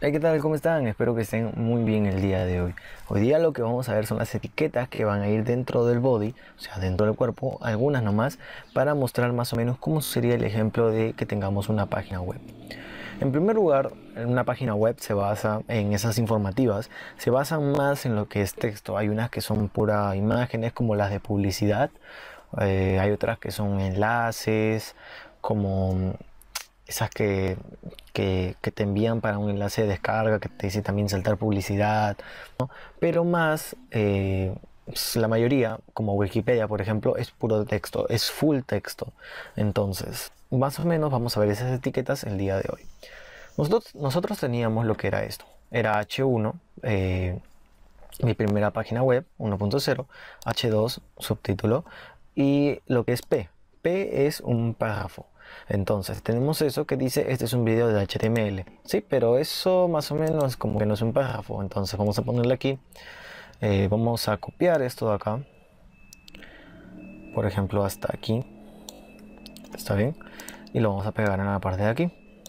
Hey, ¿qué tal? ¿Cómo están? Espero que estén muy bien el día de hoy. Hoy día lo que vamos a ver son las etiquetas que van a ir dentro del body, o sea, dentro del cuerpo, algunas nomás, para mostrar más o menos cómo sería el ejemplo de que tengamos una página web. En primer lugar, una página web se basa en esas informativas, se basan más en lo que es texto. Hay unas que son pura imágenes, como las de publicidad, eh, hay otras que son enlaces, como esas que, que, te envían para un enlace de descarga, que te dice también saltar publicidad, pero más, eh, pues, la mayoría, como Wikipedia por ejemplo, es puro texto, es full texto. Entonces, más o menos vamos a ver esas etiquetas el día de hoy. Nosotros, nosotros teníamos lo que era esto, era H1, eh, mi primera página web, 1.0, H2, subtítulo, y lo que es P. P es un párrafo entonces tenemos eso que dice, este es un video de HTML. Sí, pero eso más o menos como que no es un párrafo. Entonces vamos a ponerle aquí. Eh, vamos a copiar esto de acá. Por ejemplo, hasta aquí. Está bien. Y lo vamos a pegar en la parte de aquí.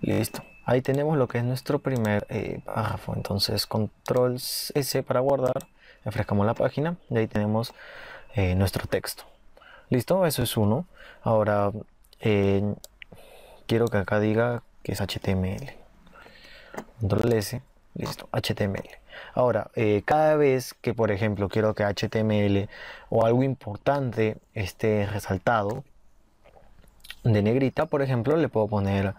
Listo. Ahí tenemos lo que es nuestro primer eh, párrafo. Entonces, control S para guardar. Refrescamos la página y ahí tenemos eh, nuestro texto. Listo, eso es uno. Ahora, eh, quiero que acá diga que es HTML. Control S, listo, HTML. Ahora, eh, cada vez que, por ejemplo, quiero que HTML o algo importante esté resaltado de negrita, por ejemplo, le puedo poner,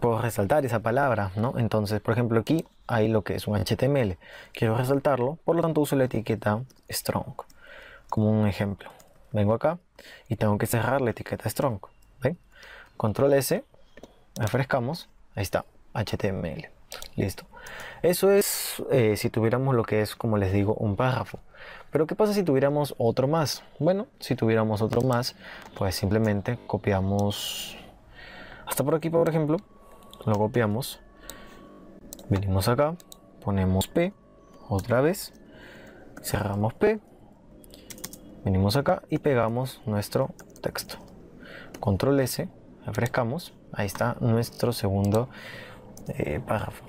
puedo resaltar esa palabra, ¿no? Entonces, por ejemplo, aquí hay lo que es un HTML. Quiero resaltarlo, por lo tanto uso la etiqueta strong como un ejemplo vengo acá y tengo que cerrar la etiqueta strong. Control S, refrescamos, ahí está, HTML. Listo. Eso es eh, si tuviéramos lo que es, como les digo, un párrafo. Pero ¿qué pasa si tuviéramos otro más? Bueno, si tuviéramos otro más, pues simplemente copiamos hasta por aquí, por ejemplo. Lo copiamos. Venimos acá, ponemos P otra vez, cerramos P venimos acá y pegamos nuestro texto. Control S, refrescamos, ahí está nuestro segundo eh, párrafo.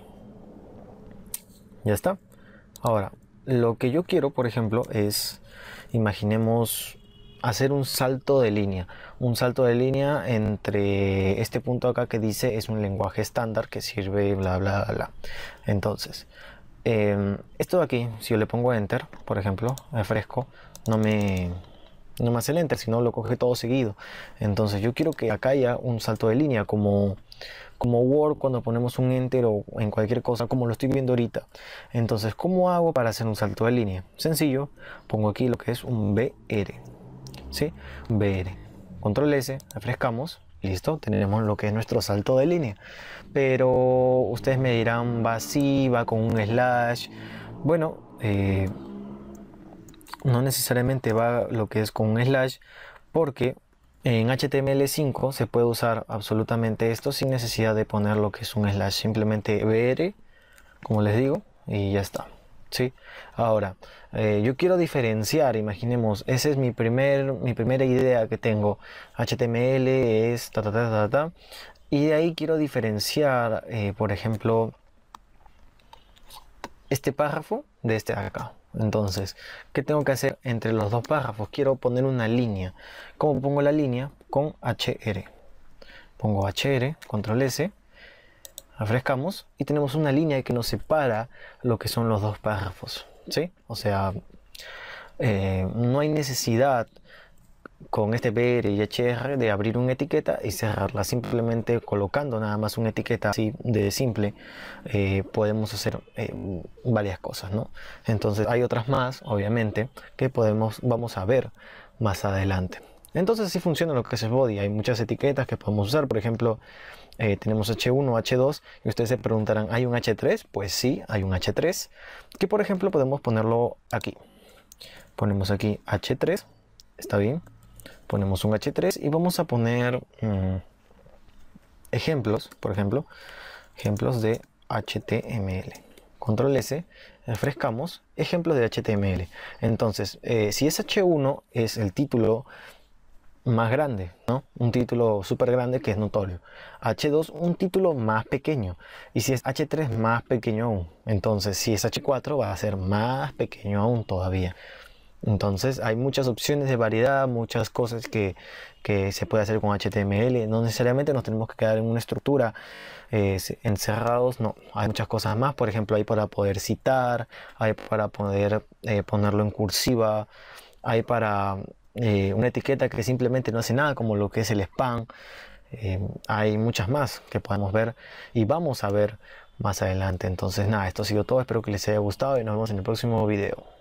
Ya está. Ahora, lo que yo quiero, por ejemplo, es, imaginemos, hacer un salto de línea. Un salto de línea entre este punto acá que dice es un lenguaje estándar que sirve, bla, bla, bla. Entonces, Em, esto de aquí, si yo le pongo enter, por ejemplo, refresco, no me, me hace el enter, sino lo coge todo seguido. Entonces yo quiero que acá haya un salto de línea, como, como Word cuando ponemos un enter o en cualquier cosa, como lo estoy viendo ahorita. Entonces, ¿cómo hago para hacer un salto de línea? Sencillo, pongo aquí lo que es un BR. ¿Sí? BR. Control S, refrescamos. Listo, tenemos lo que es nuestro salto de línea. Pero ustedes me dirán, va así, va con un slash. Bueno, eh, no necesariamente va lo que es con un slash, porque en HTML5 se puede usar absolutamente esto sin necesidad de poner lo que es un slash, simplemente br, como les digo, y ya está. ¿sí? Ahora, eh, yo quiero diferenciar, imaginemos, esa es mi, primer, mi primera idea que tengo. HTML es Y de ahí quiero diferenciar, eh, por ejemplo, este párrafo de este acá. Entonces, ¿qué tengo que hacer entre los dos párrafos? Quiero poner una línea. ¿Cómo pongo la línea? Con HR. Pongo HR, control S, refrescamos y tenemos una línea que nos separa lo que son los dos párrafos. ¿sí? O sea, eh, no hay necesidad con este BR y HR de abrir una etiqueta y cerrarla. Simplemente colocando nada más una etiqueta así de simple eh, podemos hacer eh, varias cosas, ¿no? Entonces hay otras más, obviamente, que podemos, vamos a ver más adelante. Entonces así funciona lo que es body. Hay muchas etiquetas que podemos usar. Por ejemplo, eh, tenemos H1, H2 y ustedes se preguntarán, ¿hay un H3? Pues sí, hay un H3. Que por ejemplo podemos ponerlo aquí. Ponemos aquí H3. Está bien. Ponemos un H3 y vamos a poner mm, ejemplos, por ejemplo, ejemplos de HTML. Control S, refrescamos, ejemplos de HTML. Entonces, eh, si es H1 es el título más grande, ¿no? Un título súper grande que es notorio. H2, un título más pequeño. Y si es H3, más pequeño aún. Entonces, si es H4, va a ser más pequeño aún todavía. Entonces hay muchas opciones de variedad, muchas cosas que, se puede hacer con HTML. No necesariamente nos tenemos que quedar en una estructura eh, encerrados, no. Hay muchas cosas más, por ejemplo, hay para poder citar, hay para poder eh, ponerlo en cursiva, hay para eh, una etiqueta que simplemente no hace nada, como lo que es el spam. Eh, hay muchas más que podemos ver y vamos a ver más adelante. Entonces nada, esto ha sido todo, espero que les haya gustado y nos vemos en el próximo video.